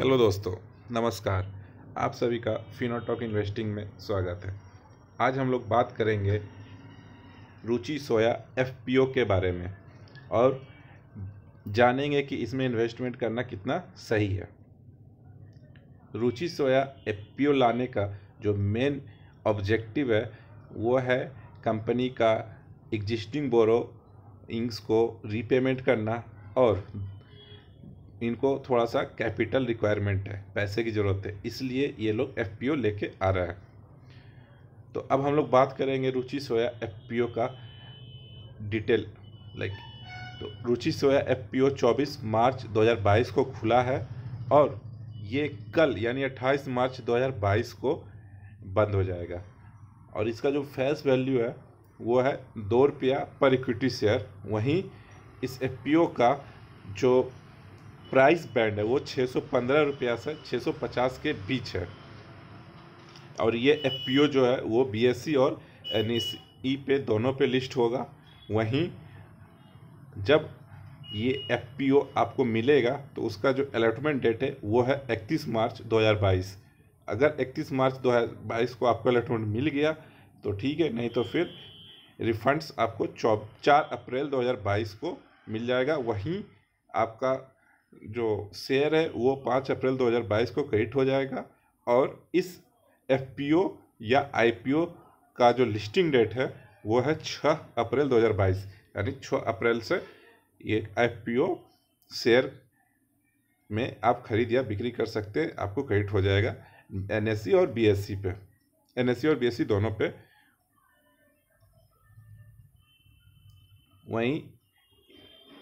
hello दोस्तों नमस्कार आप सभी का फिनोटॉक इन्वेस्टिंग में स्वागत है आज हम लोग बात करेंगे रुचि सोया एफपीओ के बारे में और जानेंगे कि इसमें इन्वेस्टमेंट करना कितना सही है रुचि सोया एफपीओ लाने का जो मेन ऑब्जेक्टिव है वो है कंपनी का एग्जिस्टिंग बोरोइंग्स को रीपेमेंट करना और इनको थोड़ा सा कैपिटल रिक्वायरमेंट है पैसे की ज़रूरत है इसलिए ये लोग एफ पी ओ लेके आ रहे हैं तो अब हम लोग बात करेंगे रुचि सोया एफ पी ओ का डिटेल लाइक तो रुचि सोया एफ पी ओ चौबीस मार्च 2022 को खुला है और ये कल यानी 28 मार्च 2022 को बंद हो जाएगा और इसका जो फेस वैल्यू है वो है दो रुपया पर इक्विटी शेयर वहीं इस एफ पी ओ का जो प्राइस बैंड है वो छः सौ पंद्रह रुपया से छः सौ पचास के बीच है और ये एफ पी ओ जो है वो बी एस सी और एन सी e e पे दोनों पे लिस्ट होगा वहीं जब ये एफ पी ओ आपको मिलेगा तो उसका जो अलॉटमेंट डेट है वो है इकतीस मार्च दो हज़ार बाईस अगर इकतीस मार्च दो हज़ार बाईस को आपको अलॉटमेंट मिल गया तो ठीक है नहीं तो फिर रिफंड्स आपको चौ चार अप्रैल दो हज़ार बाईस को मिल जाएगा वहीं आपका जो शेयर है वो पाँच अप्रैल 2022 को क्रेडिट हो जाएगा और इस एफ या आई का जो लिस्टिंग डेट है वो है छः अप्रैल 2022 यानी छः अप्रैल से ये एफ शेयर में आप खरीद या बिक्री कर सकते हैं आपको क्रेडिट हो जाएगा एन e और बी e पे एन e और बी दोनों पे वहीं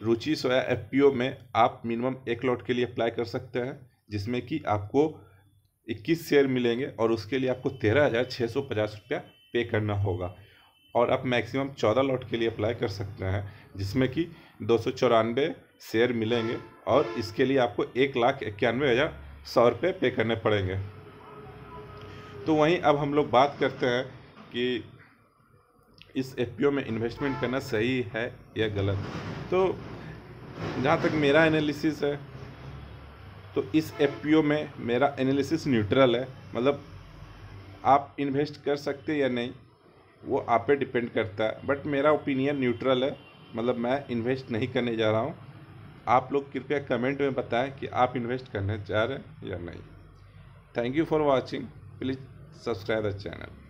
रुचि सोया एफ में आप मिनिमम एक लॉट के लिए अप्लाई कर सकते हैं जिसमें कि आपको 21 शेयर मिलेंगे और उसके लिए आपको तेरह हज़ार छः सौ पचास रुपया पे करना होगा और आप मैक्सिमम चौदह लॉट के लिए अप्लाई कर सकते हैं जिसमें कि दो सौ चौरानवे शेयर मिलेंगे और इसके लिए आपको एक लाख इक्यानवे हज़ार सौ रुपये पे करने पड़ेंगे तो वहीं अब हम लोग बात करते हैं कि इस एफ में इन्वेस्टमेंट करना सही है या गलत तो जहाँ तक मेरा एनालिसिस है तो इस एफ में मेरा एनालिसिस न्यूट्रल है मतलब आप इन्वेस्ट कर सकते या नहीं वो आप पे डिपेंड करता है बट मेरा ओपिनियन न्यूट्रल है मतलब मैं इन्वेस्ट नहीं करने जा रहा हूँ आप लोग कृपया कमेंट में बताएं कि आप इन्वेस्ट करने जा रहे हैं या नहीं thank you for watching please subscribe the channel